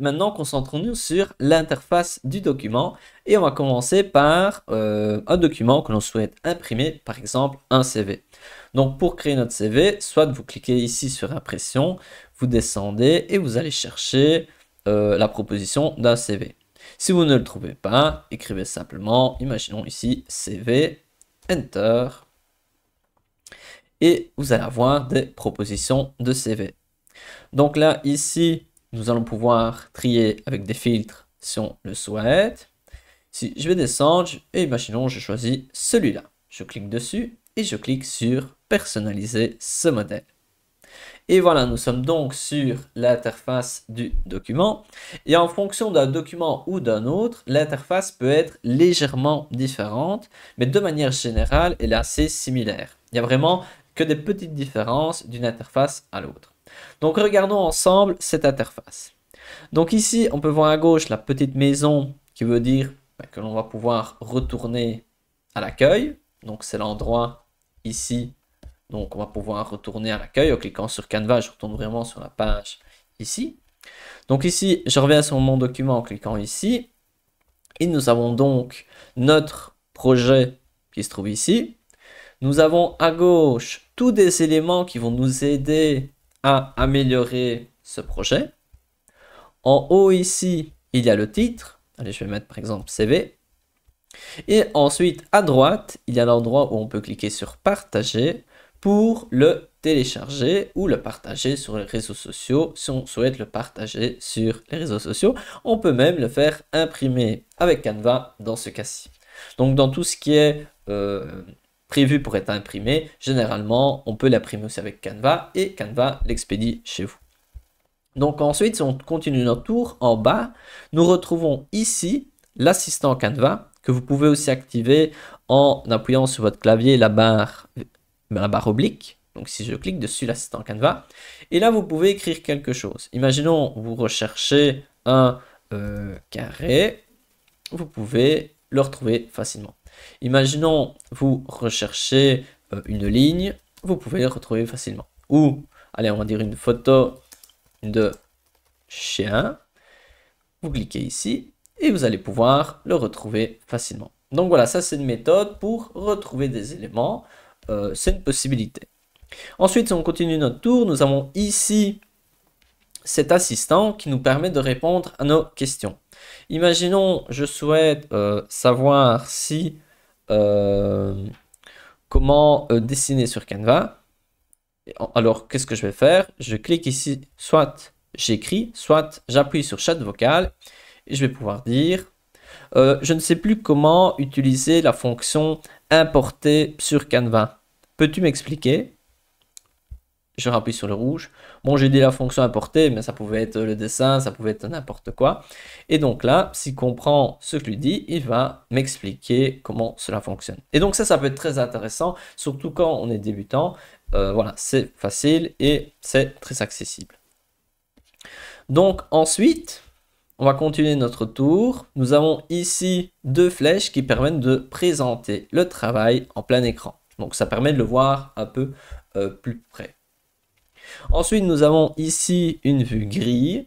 Maintenant, concentrons-nous sur l'interface du document et on va commencer par euh, un document que l'on souhaite imprimer, par exemple un CV. Donc pour créer notre CV, soit vous cliquez ici sur impression, vous descendez et vous allez chercher euh, la proposition d'un CV. Si vous ne le trouvez pas, écrivez simplement, imaginons ici CV, Enter, et vous allez avoir des propositions de CV. Donc là, ici, nous allons pouvoir trier avec des filtres si on le souhaite. Si je vais descendre, et imaginons eh ben, je choisis celui-là. Je clique dessus et je clique sur personnaliser ce modèle. Et voilà, nous sommes donc sur l'interface du document. Et en fonction d'un document ou d'un autre, l'interface peut être légèrement différente, mais de manière générale, elle est assez similaire. Il n'y a vraiment que des petites différences d'une interface à l'autre. Donc regardons ensemble cette interface. Donc ici, on peut voir à gauche la petite maison qui veut dire bah, que l'on va pouvoir retourner à l'accueil. Donc c'est l'endroit ici. Donc on va pouvoir retourner à l'accueil en cliquant sur Canva. Je retourne vraiment sur la page ici. Donc ici, je reviens sur mon document en cliquant ici. Et nous avons donc notre projet qui se trouve ici. Nous avons à gauche tous des éléments qui vont nous aider améliorer ce projet. En haut ici, il y a le titre. Allez, je vais mettre par exemple CV. Et ensuite, à droite, il y a l'endroit où on peut cliquer sur partager pour le télécharger ou le partager sur les réseaux sociaux. Si on souhaite le partager sur les réseaux sociaux, on peut même le faire imprimer avec Canva dans ce cas-ci. Donc dans tout ce qui est euh, Prévu pour être imprimé, généralement on peut l'imprimer aussi avec Canva et Canva l'expédie chez vous. Donc ensuite, si on continue notre tour, en bas, nous retrouvons ici l'assistant Canva que vous pouvez aussi activer en appuyant sur votre clavier la barre, barre oblique. Donc si je clique dessus l'assistant Canva, et là vous pouvez écrire quelque chose. Imaginons vous recherchez un euh, carré, vous pouvez le retrouver facilement. Imaginons, vous recherchez euh, une ligne, vous pouvez la retrouver facilement. Ou, allez, on va dire une photo de chien. Vous cliquez ici et vous allez pouvoir le retrouver facilement. Donc voilà, ça c'est une méthode pour retrouver des éléments. Euh, c'est une possibilité. Ensuite, si on continue notre tour, nous avons ici cet assistant qui nous permet de répondre à nos questions. Imaginons, je souhaite euh, savoir si euh, comment euh, dessiner sur Canva. Alors, qu'est-ce que je vais faire Je clique ici, soit j'écris, soit j'appuie sur chat vocal et je vais pouvoir dire, euh, je ne sais plus comment utiliser la fonction importer sur Canva. Peux-tu m'expliquer Je rappuie sur le rouge. Bon, j'ai dit la fonction apportée, mais ça pouvait être le dessin, ça pouvait être n'importe quoi. Et donc là, s'il comprend ce que je lui dis, il va m'expliquer comment cela fonctionne. Et donc ça, ça peut être très intéressant, surtout quand on est débutant. Euh, voilà, c'est facile et c'est très accessible. Donc ensuite, on va continuer notre tour. Nous avons ici deux flèches qui permettent de présenter le travail en plein écran. Donc ça permet de le voir un peu euh, plus près. Ensuite, nous avons ici une vue grille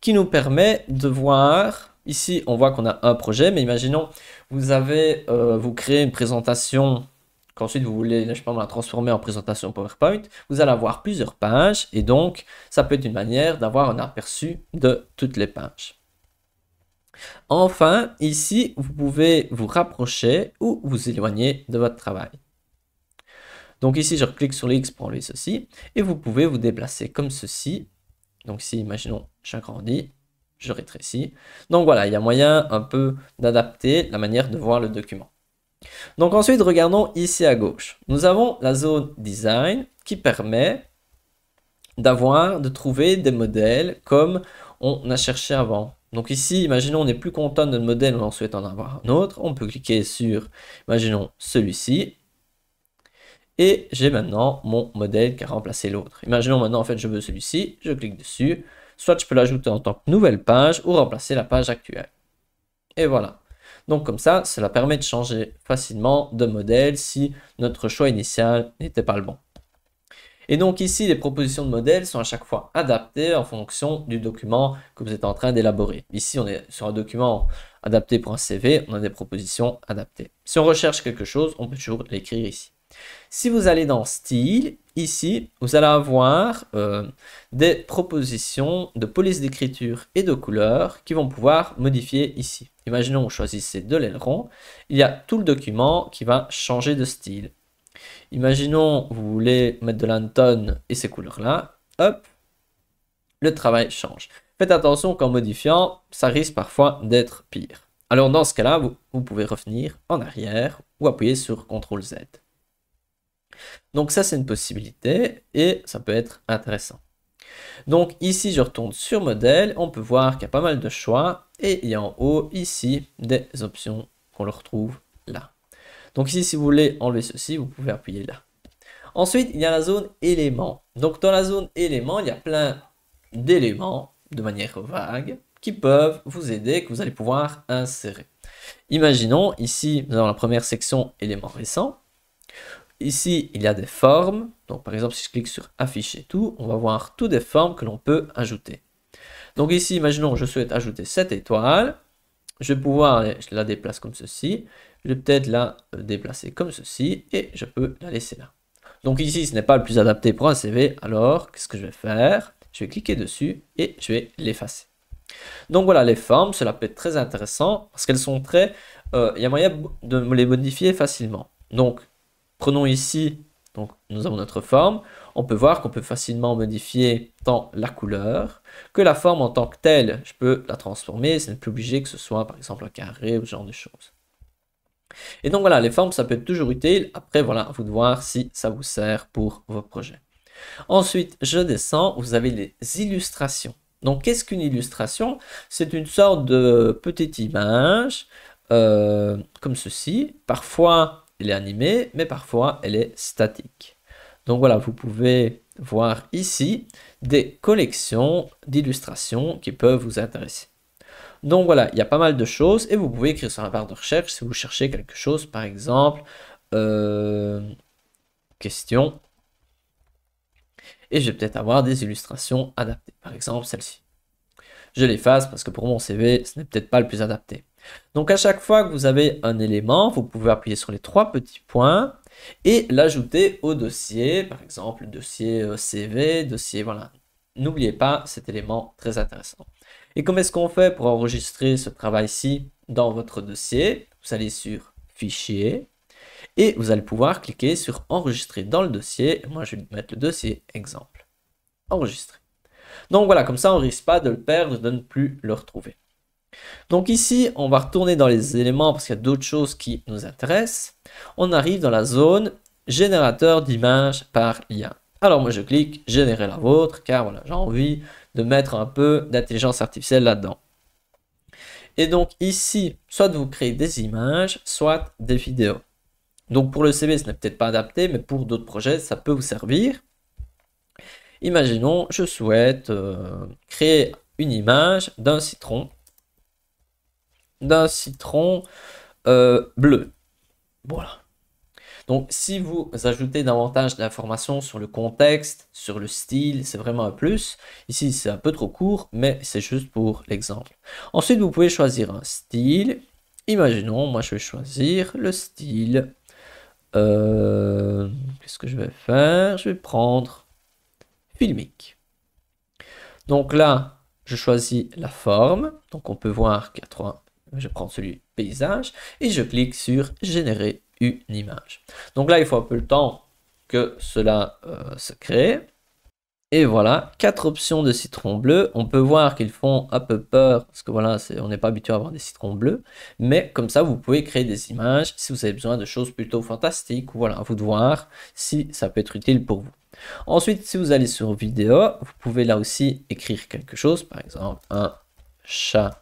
qui nous permet de voir, ici on voit qu'on a un projet, mais imaginons, vous avez, euh, vous créez une présentation qu'ensuite vous voulez, je la transformer en présentation PowerPoint, vous allez avoir plusieurs pages et donc ça peut être une manière d'avoir un aperçu de toutes les pages. Enfin, ici, vous pouvez vous rapprocher ou vous éloigner de votre travail. Donc ici, je clique sur l'X pour enlever ceci. Et vous pouvez vous déplacer comme ceci. Donc ici, imaginons, j'agrandis, je rétrécis. Donc voilà, il y a moyen un peu d'adapter la manière de voir le document. Donc ensuite, regardons ici à gauche. Nous avons la zone design qui permet d'avoir, de trouver des modèles comme on a cherché avant. Donc ici, imaginons, on n'est plus content de modèle, on souhaite en avoir un autre. On peut cliquer sur, imaginons, celui-ci et j'ai maintenant mon modèle qui a remplacé l'autre. Imaginons maintenant, en fait, je veux celui-ci, je clique dessus. Soit je peux l'ajouter en tant que nouvelle page ou remplacer la page actuelle. Et voilà. Donc comme ça, cela permet de changer facilement de modèle si notre choix initial n'était pas le bon. Et donc ici, les propositions de modèles sont à chaque fois adaptées en fonction du document que vous êtes en train d'élaborer. Ici, on est sur un document adapté pour un CV, on a des propositions adaptées. Si on recherche quelque chose, on peut toujours l'écrire ici. Si vous allez dans Style, ici, vous allez avoir euh, des propositions de police d'écriture et de couleurs qui vont pouvoir modifier ici. Imaginons vous choisissez de l'aileron, il y a tout le document qui va changer de style. Imaginons vous voulez mettre de l'antone et ces couleurs-là, hop, le travail change. Faites attention qu'en modifiant, ça risque parfois d'être pire. Alors dans ce cas-là, vous, vous pouvez revenir en arrière ou appuyer sur CTRL Z. Donc ça, c'est une possibilité et ça peut être intéressant. Donc ici, je retourne sur modèle, on peut voir qu'il y a pas mal de choix et il y a en haut, ici, des options qu'on le retrouve là. Donc ici, si vous voulez enlever ceci, vous pouvez appuyer là. Ensuite, il y a la zone éléments. Donc dans la zone éléments, il y a plein d'éléments de manière vague qui peuvent vous aider, que vous allez pouvoir insérer. Imaginons, ici, dans la première section éléments récents. Ici, il y a des formes. Donc, par exemple, si je clique sur afficher tout, on va voir toutes les formes que l'on peut ajouter. Donc ici, imaginons, je souhaite ajouter cette étoile. Je vais pouvoir, la déplacer comme ceci. Je vais peut-être la euh, déplacer comme ceci et je peux la laisser là. Donc ici, ce n'est pas le plus adapté pour un CV. Alors, qu'est-ce que je vais faire Je vais cliquer dessus et je vais l'effacer. Donc voilà, les formes, cela peut être très intéressant parce qu'elles sont très... Euh, il y a moyen de les modifier facilement. Donc, Prenons ici, donc nous avons notre forme. On peut voir qu'on peut facilement modifier tant la couleur que la forme en tant que telle. Je peux la transformer, ce n'est plus obligé que ce soit par exemple un carré ou ce genre de choses. Et donc voilà, les formes, ça peut être toujours utile. Après, voilà, vous de voir si ça vous sert pour vos projets. Ensuite, je descends, vous avez les illustrations. Donc, qu'est-ce qu'une illustration C'est une sorte de petite image, euh, comme ceci, parfois elle est animée, mais parfois elle est statique. Donc voilà, vous pouvez voir ici des collections d'illustrations qui peuvent vous intéresser. Donc voilà, il y a pas mal de choses et vous pouvez écrire sur la barre de recherche si vous cherchez quelque chose, par exemple, euh, question. Et je vais peut-être avoir des illustrations adaptées, par exemple celle-ci. Je l'efface parce que pour mon CV, ce n'est peut-être pas le plus adapté. Donc à chaque fois que vous avez un élément, vous pouvez appuyer sur les trois petits points et l'ajouter au dossier, par exemple dossier euh, CV, dossier voilà. N'oubliez pas cet élément très intéressant. Et comment est-ce qu'on fait pour enregistrer ce travail-ci dans votre dossier Vous allez sur Fichier et vous allez pouvoir cliquer sur Enregistrer dans le dossier. Moi, je vais mettre le dossier Exemple. Enregistrer. Donc voilà, comme ça, on ne risque pas de le perdre, de ne plus le retrouver. Donc ici, on va retourner dans les éléments parce qu'il y a d'autres choses qui nous intéressent. On arrive dans la zone générateur d'images par lien. Alors moi je clique générer la vôtre car voilà, j'ai envie de mettre un peu d'intelligence artificielle là-dedans. Et donc ici, soit vous créez des images, soit des vidéos. Donc pour le CV, ce n'est peut-être pas adapté, mais pour d'autres projets, ça peut vous servir. Imaginons, je souhaite euh, créer une image d'un citron d'un citron euh, bleu. Voilà. Donc, si vous ajoutez davantage d'informations sur le contexte, sur le style, c'est vraiment un plus. Ici, c'est un peu trop court, mais c'est juste pour l'exemple. Ensuite, vous pouvez choisir un style. Imaginons, moi, je vais choisir le style. Euh, qu'est-ce que je vais faire Je vais prendre filmique. Donc là, je choisis la forme. Donc, on peut voir qu'il y a trois je prends celui paysage et je clique sur générer une image. Donc là, il faut un peu le temps que cela euh, se crée. Et voilà, quatre options de citron bleu. On peut voir qu'ils font un peu peur, parce que voilà, on n'est pas habitué à avoir des citrons bleus. Mais comme ça, vous pouvez créer des images si vous avez besoin de choses plutôt fantastiques. Voilà, à vous de voir si ça peut être utile pour vous. Ensuite, si vous allez sur vidéo, vous pouvez là aussi écrire quelque chose, par exemple un chat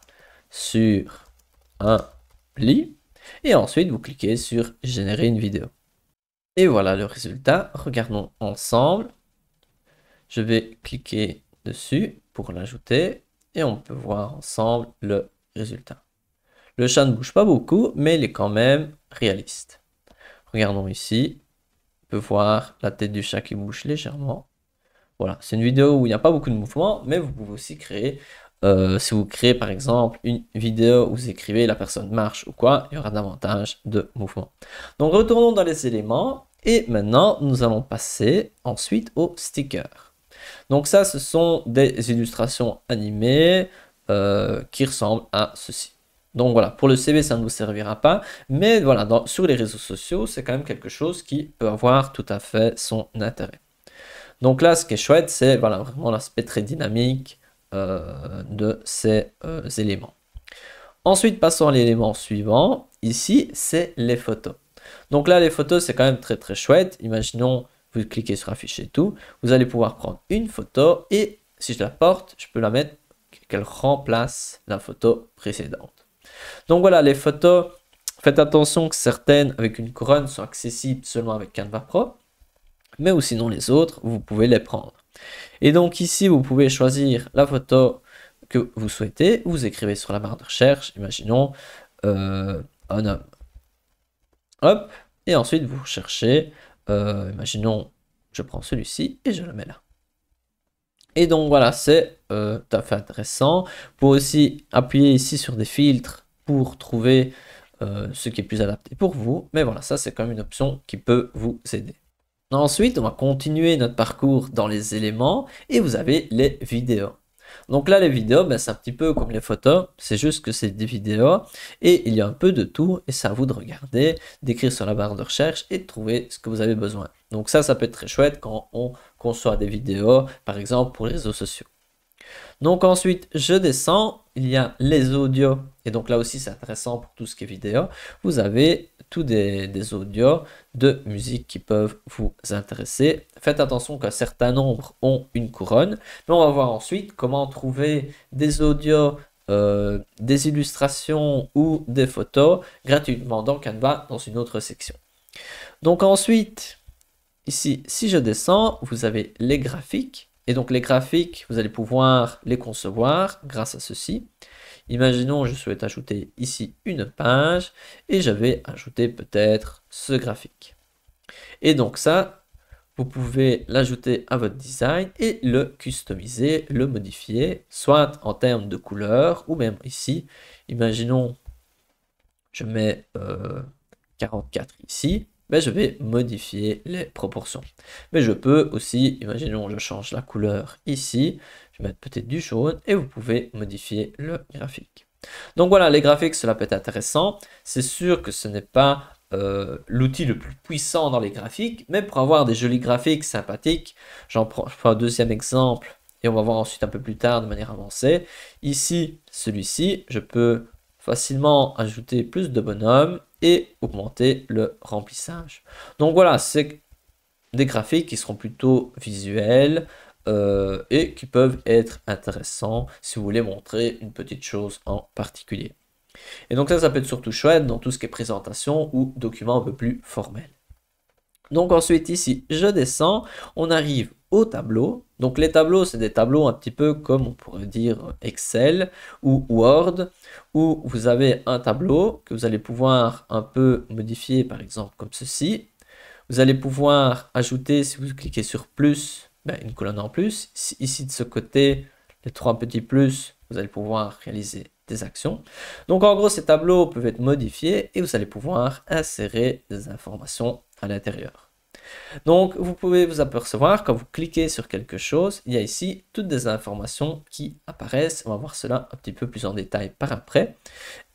sur un pli Et ensuite, vous cliquez sur générer une vidéo. Et voilà le résultat. Regardons ensemble. Je vais cliquer dessus pour l'ajouter et on peut voir ensemble le résultat. Le chat ne bouge pas beaucoup, mais il est quand même réaliste. Regardons ici. On peut voir la tête du chat qui bouge légèrement. Voilà, c'est une vidéo où il n'y a pas beaucoup de mouvement mais vous pouvez aussi créer euh, si vous créez par exemple une vidéo où vous écrivez la personne marche ou quoi, il y aura davantage de mouvement. Donc retournons dans les éléments et maintenant nous allons passer ensuite aux stickers. Donc ça ce sont des illustrations animées euh, qui ressemblent à ceci. Donc voilà, pour le CV, ça ne vous servira pas, mais voilà, sur les réseaux sociaux, c'est quand même quelque chose qui peut avoir tout à fait son intérêt. Donc là, ce qui est chouette, c'est vraiment l'aspect très dynamique, euh, de ces euh, éléments. Ensuite, passons à l'élément suivant. Ici, c'est les photos. Donc là, les photos, c'est quand même très très chouette. Imaginons, vous cliquez sur afficher tout. Vous allez pouvoir prendre une photo et si je la porte, je peux la mettre qu'elle remplace la photo précédente. Donc voilà, les photos, faites attention que certaines avec une couronne sont accessibles seulement avec Canva Pro, mais ou sinon les autres, vous pouvez les prendre. Et donc ici, vous pouvez choisir la photo que vous souhaitez. Vous écrivez sur la barre de recherche, imaginons euh, un homme. Hop, et ensuite vous cherchez, euh, imaginons, je prends celui-ci et je le mets là. Et donc voilà, c'est euh, tout à fait intéressant. Vous pouvez aussi appuyer ici sur des filtres pour trouver ce qui est plus adapté pour vous. Mais voilà, ça c'est quand même une option qui peut vous aider. Ensuite, on va continuer notre parcours dans les éléments et vous avez les vidéos. Donc là, les vidéos, ben, c'est un petit peu comme les photos, c'est juste que c'est des vidéos et il y a un peu de tout et c'est à vous de regarder, d'écrire sur la barre de recherche et de trouver ce que vous avez besoin. Donc ça, ça peut être très chouette quand on conçoit des vidéos, par exemple pour les réseaux sociaux. Donc ensuite, je descends, il y a les audios, et donc là aussi c'est intéressant pour tout ce qui est vidéo. Vous avez tous des, audios de musique qui peuvent vous intéresser. Faites attention qu'un certain nombre ont une couronne, mais on va voir ensuite comment trouver des audios euh, des illustrations ou des photos gratuitement dans Canva dans une autre section. Donc ensuite, ici, si je descends, vous avez les graphiques. Et donc les graphiques, vous allez pouvoir les concevoir grâce à ceci. Imaginons, je souhaite ajouter ici une page et j'avais ajouter peut-être ce graphique. Et donc ça, vous pouvez l'ajouter à votre design et le customiser, le modifier, soit en termes de couleur ou même ici. Imaginons, je mets 44 euh, ici je vais modifier les proportions. Mais je peux aussi, imaginons je change la couleur ici, je vais mettre peut-être du jaune et vous pouvez modifier le graphique. Donc voilà, les graphiques, cela peut être intéressant. C'est sûr que ce n'est pas euh, l'outil le plus puissant dans les graphiques, mais pour avoir des jolis graphiques sympathiques, j'en prends un deuxième exemple et on va voir ensuite un peu plus tard de manière avancée. Ici, celui-ci, je peux facilement ajouter plus de bonhommes et augmenter le remplissage. Donc voilà, c'est des graphiques qui seront plutôt visuels euh, et qui peuvent être intéressants si vous voulez montrer une petite chose en particulier. Et donc ça, ça peut être surtout chouette dans tout ce qui est présentation ou document un peu plus formel. Donc ensuite ici, je descends, on arrive tableau. Donc les tableaux, c'est des tableaux un petit peu comme on pourrait dire Excel ou Word, où vous avez un tableau que vous allez pouvoir un peu modifier, par exemple comme ceci. Vous allez pouvoir ajouter, si vous cliquez sur plus, ben, une colonne en plus. Ici de ce côté, les trois petits plus, vous allez pouvoir réaliser des actions. Donc en gros, ces tableaux peuvent être modifiés et vous allez pouvoir insérer des informations à l'intérieur. Donc vous pouvez vous apercevoir quand vous cliquez sur quelque chose, il y a ici toutes des informations qui apparaissent. On va voir cela un petit peu plus en détail par après.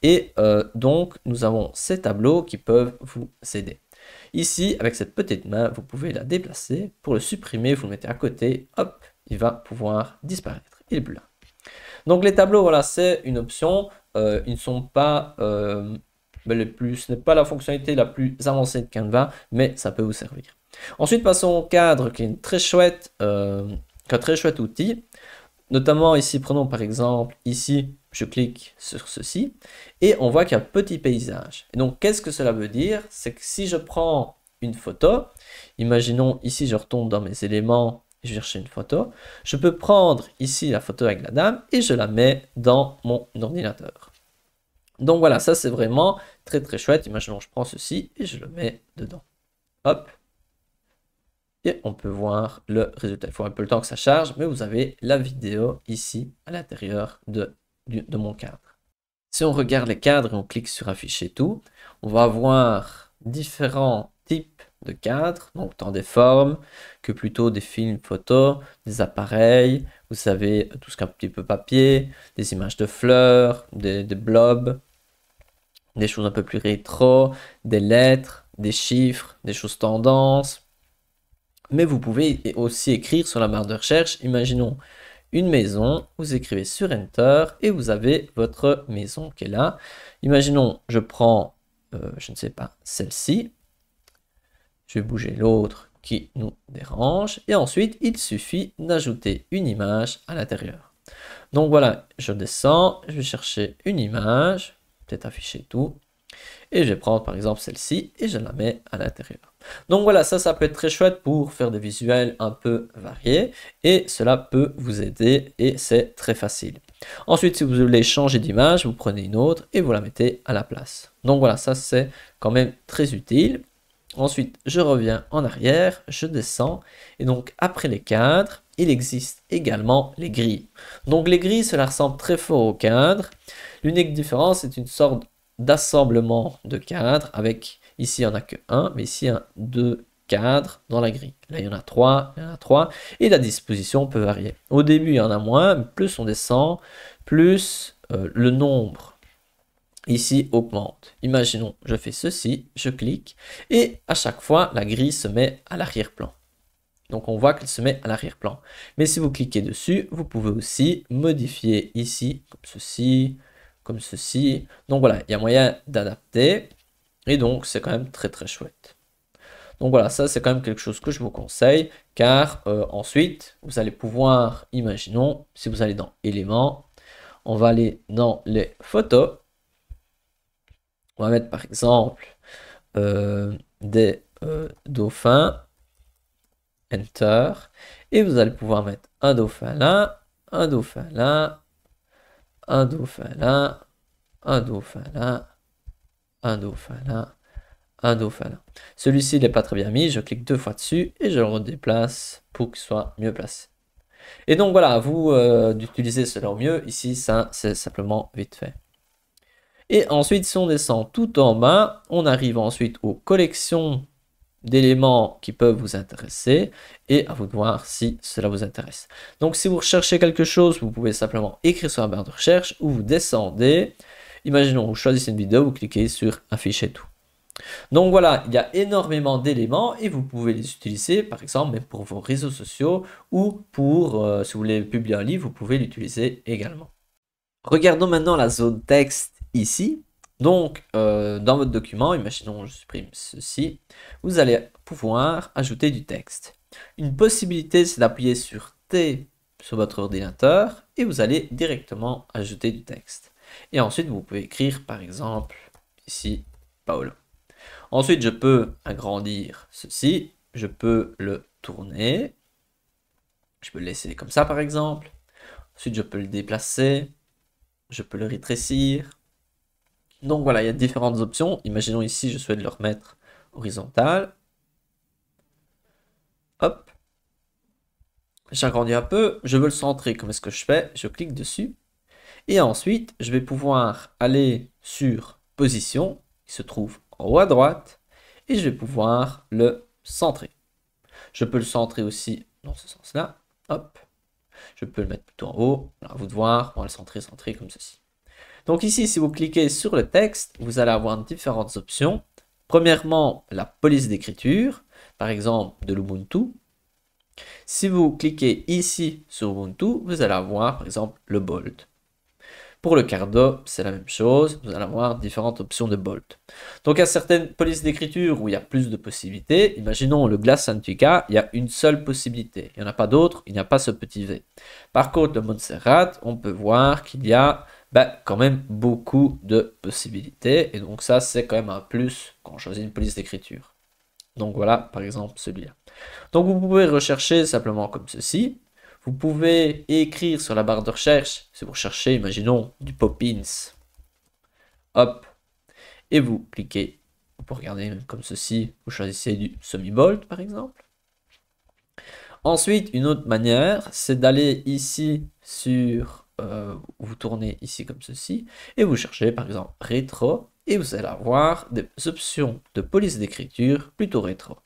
Et euh, donc nous avons ces tableaux qui peuvent vous aider. Ici, avec cette petite main, vous pouvez la déplacer. Pour le supprimer, vous le mettez à côté. Hop, il va pouvoir disparaître. Il est plus Donc les tableaux, voilà, c'est une option. Euh, ils ne sont pas euh, ben, plus, ce n'est pas la fonctionnalité la plus avancée de Canva, mais ça peut vous servir. Ensuite, passons au cadre, qui est très chouette, euh, un très chouette outil. Notamment ici, prenons par exemple ici, je clique sur ceci, et on voit qu'il y a un petit paysage. donc, qu'est-ce que cela veut dire C'est que si je prends une photo, imaginons ici, je retourne dans mes éléments je cherche une photo. Je peux prendre ici la photo avec la dame et je la mets dans mon ordinateur. Donc voilà, ça c'est vraiment très très chouette. Imaginons, je prends ceci et je le mets dedans. Hop, et on peut voir le résultat. Il faut un peu le temps que ça charge, mais vous avez la vidéo ici à l'intérieur de, mon cadre. Si on regarde les cadres et on clique sur afficher tout, on va avoir différents types de cadres, donc tant des formes que plutôt des films photos, des appareils, vous savez, tout ce qu'un petit peu papier, des images de fleurs, des blobs, des choses un peu plus rétro, des lettres, des chiffres, des choses tendances, mais vous pouvez aussi écrire sur la barre de recherche, imaginons une maison, vous écrivez sur Enter et vous avez votre maison qui est là. Imaginons, je prends, euh, je ne sais pas, celle-ci. Je vais bouger l'autre qui nous dérange. Et ensuite, il suffit d'ajouter une image à l'intérieur. Donc voilà, je descends, je vais chercher une image, peut-être afficher tout. Et je vais prendre par exemple celle-ci et je la mets à l'intérieur. Donc voilà, ça, ça peut être très chouette pour faire des visuels un peu variés et cela peut vous aider et c'est très facile. Ensuite, si vous voulez changer d'image, vous prenez une autre et vous la mettez à la place. Donc voilà, ça c'est quand même très utile. Ensuite, je reviens en arrière, je descends et donc après les cadres, il existe également les grilles. Donc les grilles, cela ressemble très fort aux cadres. L'unique différence, c'est une sorte d'assemblement de cadres avec Ici, il n'y en a que 1, mais ici, il y a deux cadres dans la grille. Là, il y en a trois, il y en a trois, et la disposition peut varier. Au début, il y en a moins, mais plus on descend, plus euh, le nombre ici augmente. Imaginons, je fais ceci, je clique, et à chaque fois, la grille se met à l'arrière-plan. Donc on voit qu'elle se met à l'arrière-plan. Mais si vous cliquez dessus, vous pouvez aussi modifier ici, comme ceci, comme ceci. Donc voilà, il y a moyen d'adapter. Et donc, c'est quand même très très chouette. Donc voilà, ça c'est quand même quelque chose que je vous conseille, car euh, ensuite, vous allez pouvoir, imaginons, si vous allez dans éléments, on va aller dans les photos. On va mettre par exemple euh, des euh, dauphins. Enter. Et vous allez pouvoir mettre un dauphin là, un dauphin là, un dauphin là, un dauphin là, un dauphin un dauphin Celui-ci n'est pas très bien mis, je clique deux fois dessus et je le redéplace pour qu'il soit mieux placé. Et donc voilà, vous euh, d'utiliser cela au mieux. Ici, ça, c'est simplement vite fait. Et ensuite, si on descend tout en bas, on arrive ensuite aux collections d'éléments qui peuvent vous intéresser et à vous de voir si cela vous intéresse. Donc si vous recherchez quelque chose, vous pouvez simplement écrire sur la barre de recherche ou vous descendez Imaginons, vous choisissez une vidéo, vous cliquez sur afficher tout. Donc voilà, il y a énormément d'éléments et vous pouvez les utiliser par exemple même pour vos réseaux sociaux ou pour, euh, si vous voulez publier un livre, vous pouvez l'utiliser également. Regardons maintenant la zone texte ici. Donc euh, dans votre document, imaginons je supprime ceci, vous allez pouvoir ajouter du texte. Une possibilité c'est d'appuyer sur T sur votre ordinateur et vous allez directement ajouter du texte. Et ensuite, vous pouvez écrire, par exemple, ici, Paolo. Ensuite, je peux agrandir ceci. Je peux le tourner. Je peux le laisser comme ça, par exemple. Ensuite, je peux le déplacer. Je peux le rétrécir. Donc voilà, il y a différentes options. Imaginons ici, je souhaite le remettre horizontal. Hop. J'agrandis un peu. Je veux le centrer. Comment est-ce que je fais Je clique dessus. Et ensuite, je vais pouvoir aller sur position, qui se trouve en haut à droite, et je vais pouvoir le centrer. Je peux le centrer aussi dans ce sens-là. Hop. Je peux le mettre plutôt en haut. Alors, à vous de voir. On va le centrer, centrer comme ceci. Donc ici, si vous cliquez sur le texte, vous allez avoir différentes options. Premièrement, la police d'écriture, par exemple de l'Ubuntu. Si vous cliquez ici sur Ubuntu, vous allez avoir par exemple le bold. Pour le cardo, c'est la même chose, vous allez avoir différentes options de bolt. Donc à certaines polices d'écriture où il y a plus de possibilités, imaginons le Glass Antica, il y a une seule possibilité, il n'y en a pas d'autres, il n'y a pas ce petit V. Par contre, le Montserrat, on peut voir qu'il y a ben, quand même beaucoup de possibilités, et donc ça c'est quand même un plus quand on choisit une police d'écriture. Donc voilà, par exemple celui-là. Donc vous pouvez rechercher simplement comme ceci, vous pouvez écrire sur la barre de recherche, si vous cherchez, imaginons, du Poppins. Hop. Et vous cliquez, pour regarder comme ceci, vous choisissez du semi-bolt par exemple. Ensuite, une autre manière, c'est d'aller ici sur, euh, vous tournez ici comme ceci, et vous cherchez par exemple rétro, et vous allez avoir des options de police d'écriture plutôt rétro.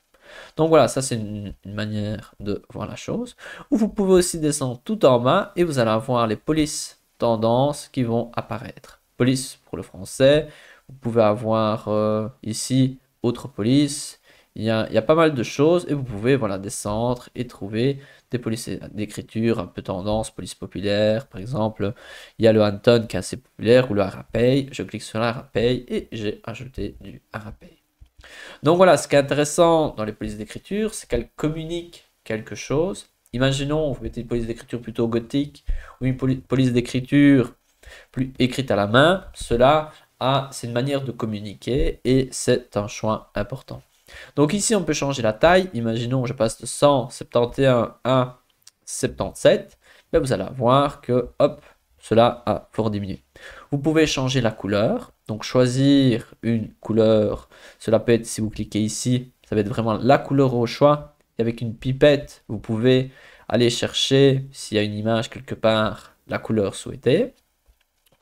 Donc voilà, ça c'est une, manière de voir la chose. Ou vous pouvez aussi descendre tout en bas et vous allez avoir les polices tendances qui vont apparaître. Police pour le français, vous pouvez avoir euh, ici autre police. Il y, a, pas mal de choses et vous pouvez voilà, descendre et trouver des polices d'écriture un peu tendance, police populaire par exemple. Il y a le Anton qui est assez populaire ou le Harapay. Je clique sur l'Harapay et j'ai ajouté du Harapay. Donc voilà, ce qui est intéressant dans les polices d'écriture, c'est qu'elles communiquent quelque chose. Imaginons, vous mettez une police d'écriture plutôt gothique ou une police d'écriture plus écrite à la main. Cela, a, c'est une manière de communiquer et c'est un choix important. Donc ici, on peut changer la taille. Imaginons, je passe de 171 à 77. Là, ben, vous allez voir que, hop, cela a fort diminué. Vous pouvez changer la couleur. Donc choisir une couleur, cela peut être si vous cliquez ici, ça va être vraiment la couleur au choix. Et avec une pipette, vous pouvez aller chercher s'il y a une image quelque part, la couleur souhaitée.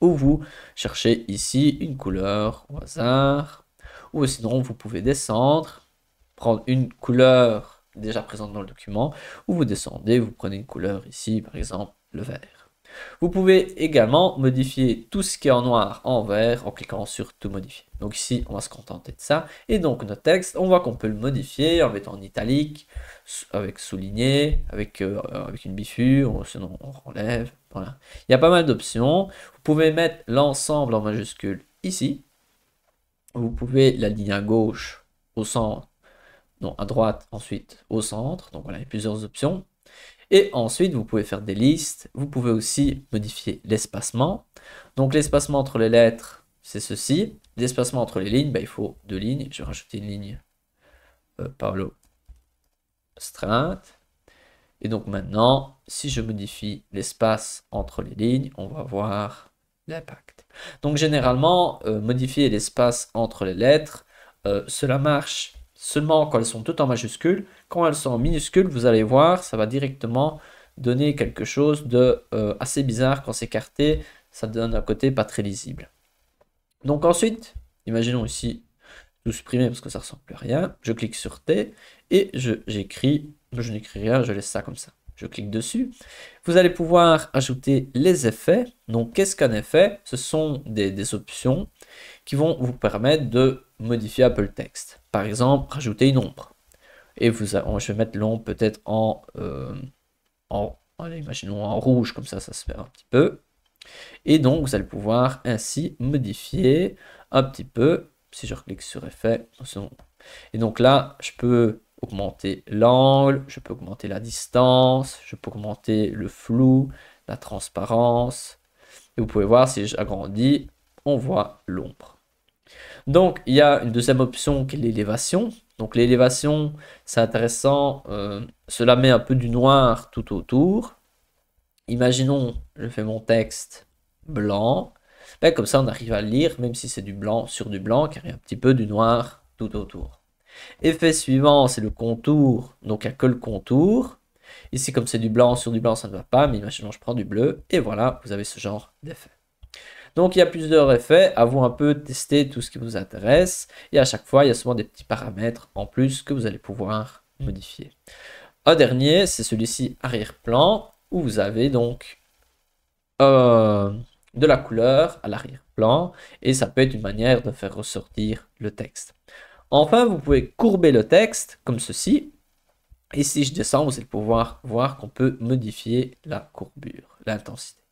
Ou vous cherchez ici une couleur au hasard. Ou sinon, vous pouvez descendre, prendre une couleur déjà présente dans le document, ou vous descendez, vous prenez une couleur ici, par exemple le vert. Vous pouvez également modifier tout ce qui est en noir en vert en cliquant sur tout modifier. Donc ici, on va se contenter de ça. Et donc notre texte, on voit qu'on peut le modifier en mettant en italique, avec souligné, avec, euh, euh, avec une bifure, sinon on relève. Voilà. Il y a pas mal d'options. Vous pouvez mettre l'ensemble en majuscule ici. Vous pouvez la ligne à gauche au centre, non à droite ensuite au centre. Donc voilà, il y a plusieurs options. Et ensuite, vous pouvez faire des listes. Vous pouvez aussi modifier l'espacement. Donc l'espacement entre les lettres, c'est ceci. L'espacement entre les lignes, bah, il faut deux lignes. Je vais une ligne par euh, Pablo Et donc maintenant, si je modifie l'espace entre les lignes, on va voir l'impact. Donc généralement, euh, modifier l'espace entre les lettres, euh, cela marche Seulement quand elles sont toutes en majuscules, quand elles sont en minuscules, vous allez voir, ça va directement donner quelque chose de euh, assez bizarre quand c'est carté. ça donne un côté pas très lisible. Donc ensuite, imaginons ici tout supprimer parce que ça ne ressemble plus à rien, je clique sur T et j'écris, je, je n'écris rien, je laisse ça comme ça. Je clique dessus. Vous allez pouvoir ajouter les effets. Donc qu'est-ce qu'un effet Ce sont des options qui vont vous permettre de modifier un peu le texte, Par exemple, rajouter une ombre. Et vous, je vais mettre l'ombre peut-être en, euh, en, imaginons en rouge, comme ça, ça se fait un petit peu. Et donc, vous allez pouvoir ainsi modifier un petit peu, si je clique sur effet, et donc là, je peux augmenter l'angle, je peux augmenter la distance, je peux augmenter le flou, la transparence. Et vous pouvez voir, si j'agrandis, on voit l'ombre. Donc, il y a une deuxième option qui est l'élévation. Donc, l'élévation, c'est intéressant. Euh, cela met un peu du noir tout autour. Imaginons, je fais mon texte blanc. Ben, comme ça, on arrive à lire, même si c'est du blanc sur du blanc, car il y a un petit peu du noir tout autour. Effet suivant, c'est le contour. Donc, il n'y a que le contour. Ici, comme c'est du blanc sur du blanc, ça ne va pas. Mais imaginons, je prends du bleu. Et voilà, vous avez ce genre d'effet. Donc il y a plusieurs effets, à vous un peu tester tout ce qui vous intéresse. Et à chaque fois, il y a souvent des petits paramètres en plus que vous allez pouvoir modifier. Un dernier, c'est celui-ci arrière-plan, où vous avez donc euh, de la couleur à l'arrière-plan, et ça peut être une manière de faire ressortir le texte. Enfin, vous pouvez courber le texte comme ceci. Et si je descends, vous allez pouvoir voir qu'on peut modifier la courbure, l'intensité.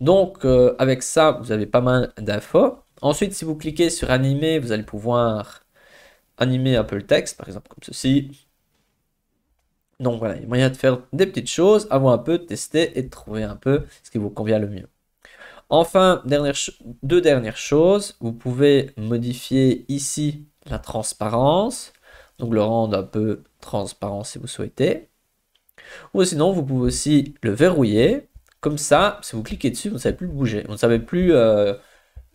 Donc euh, avec ça, vous avez pas mal d'infos. Ensuite, si vous cliquez sur animer, vous allez pouvoir animer un peu le texte, par exemple comme ceci. Donc voilà, il y a moyen de faire des petites choses, avoir un peu, tester et de trouver un peu ce qui vous convient le mieux. Enfin, deux dernières choses, vous pouvez modifier ici la transparence, donc le rendre un peu transparent si vous souhaitez. Ou sinon, vous pouvez aussi le verrouiller, comme ça, si vous cliquez dessus, vous ne savez plus le bouger. Vous ne savez plus euh,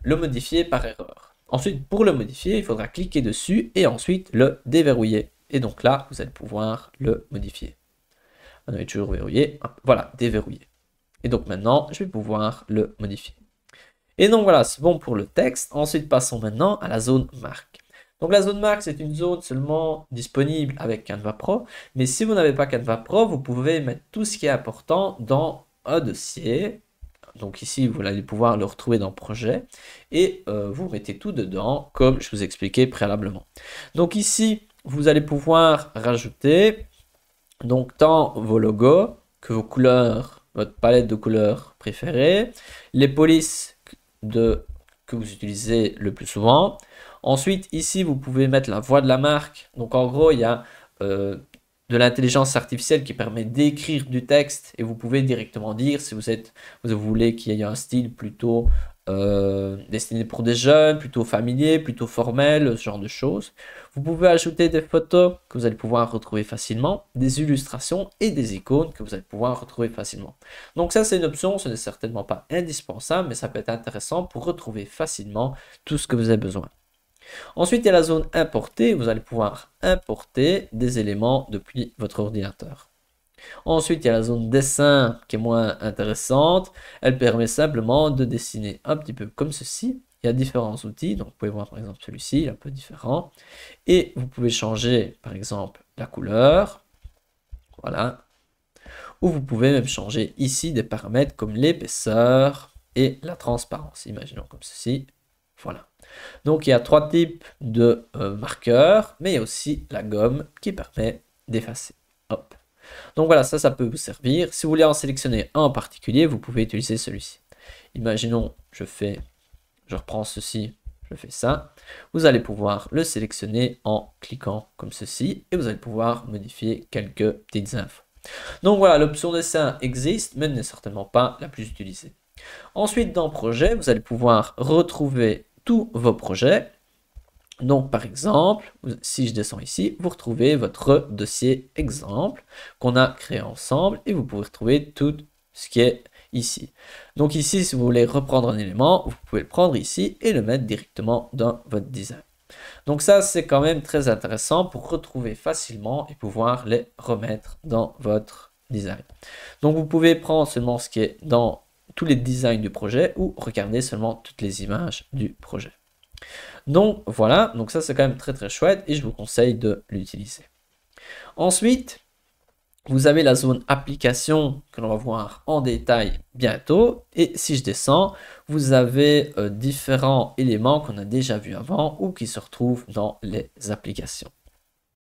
le modifier par erreur. Ensuite, pour le modifier, il faudra cliquer dessus et ensuite le déverrouiller. Et donc là, vous allez pouvoir le modifier. On avait toujours verrouillé. Voilà, déverrouiller. Et donc maintenant, je vais pouvoir le modifier. Et donc voilà, c'est bon pour le texte. Ensuite, passons maintenant à la zone marque. Donc la zone marque, c'est une zone seulement disponible avec Canva Pro. Mais si vous n'avez pas Canva Pro, vous pouvez mettre tout ce qui est important dans dossier. Donc ici, vous allez pouvoir le retrouver dans projet et euh, vous mettez tout dedans comme je vous expliquais préalablement. Donc ici, vous allez pouvoir rajouter donc tant vos logos que vos couleurs, votre palette de couleurs préférées les polices de, que vous utilisez le plus souvent. Ensuite, ici, vous pouvez mettre la voix de la marque. Donc en gros, il y a euh, de l'intelligence artificielle qui permet d'écrire du texte et vous pouvez directement dire si vous êtes vous voulez qu'il y ait un style plutôt euh, destiné pour des jeunes, plutôt familier, plutôt formel, ce genre de choses. Vous pouvez ajouter des photos que vous allez pouvoir retrouver facilement, des illustrations et des icônes que vous allez pouvoir retrouver facilement. Donc ça c'est une option, ce n'est certainement pas indispensable, mais ça peut être intéressant pour retrouver facilement tout ce que vous avez besoin. Ensuite, il y a la zone importer. Vous allez pouvoir importer des éléments depuis votre ordinateur. Ensuite, il y a la zone dessin qui est moins intéressante. Elle permet simplement de dessiner un petit peu comme ceci. Il y a différents outils. Donc, vous pouvez voir par exemple celui-ci, un peu différent. Et vous pouvez changer par exemple la couleur. Voilà. Ou vous pouvez même changer ici des paramètres comme l'épaisseur et la transparence. Imaginons comme ceci. Voilà. Donc il y a trois types de euh, marqueurs, mais il y a aussi la gomme qui permet d'effacer. Hop. Donc voilà, ça, ça peut vous servir. Si vous voulez en sélectionner un en particulier, vous pouvez utiliser celui-ci. Imaginons, je fais, je reprends ceci, je fais ça. Vous allez pouvoir le sélectionner en cliquant comme ceci et vous allez pouvoir modifier quelques petites infos. Donc voilà, l'option dessin existe, mais n'est certainement pas la plus utilisée. Ensuite, dans Projet, vous allez pouvoir retrouver tous vos projets. Donc, par exemple, si je descends ici, vous retrouvez votre dossier exemple qu'on a créé ensemble et vous pouvez retrouver tout ce qui est ici. Donc ici, si vous voulez reprendre un élément, vous pouvez le prendre ici et le mettre directement dans votre design. Donc ça, c'est quand même très intéressant pour retrouver facilement et pouvoir les remettre dans votre design. Donc vous pouvez prendre seulement ce qui est dans les designs du projet ou regarder seulement toutes les images du projet. Donc voilà, donc ça c'est quand même très très chouette et je vous conseille de l'utiliser. Ensuite, vous avez la zone application que l'on va voir en détail bientôt. Et si je descends, vous avez euh, différents éléments qu'on a déjà vus avant ou qui se retrouvent dans les applications.